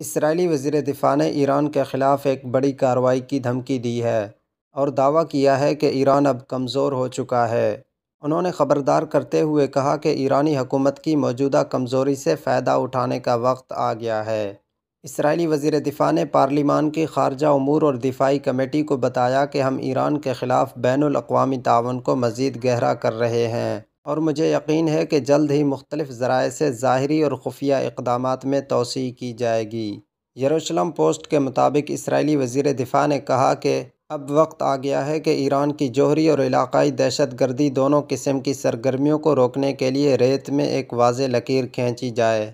Israeli वज़ी दिफ़ा ने Iran के ख़िलाफ़ एक बड़ी कार्रवाई की धमकी दी है और दावा किया है कि ईरान अब कमज़ोर हो चुका है उन्होंने ख़बरदार करते हुए कहा कि ईरानी हुकूमत की मौजूदा कमज़ोरी से फ़ायदा उठाने का वक्त आ गया है इसराइली वज़ी दिफ़ा ने पार्लिमान की खारजा अमूर और दिफाई कमेटी को बताया कि हम ईरान के ख़िलाफ़ बैन अवी तावन को मज़ीद गहरा कर रहे हैं और मुझे यकीन है कि जल्द ही मुख्तलिफ़ ज़राए से ज़ाहरी और खुफिया इकदाम में तोसी की जाएगी यरूशलम पोस्ट के मुताबिक इसराइली वजीर दिफा ने कहा कि अब वक्त आ गया है कि ईरान की जोहरी और इलाकई दहशत गर्दी दोनों किस्म की सरगर्मियों को रोकने के लिए रेत में एक वाज लकीर खींची जाए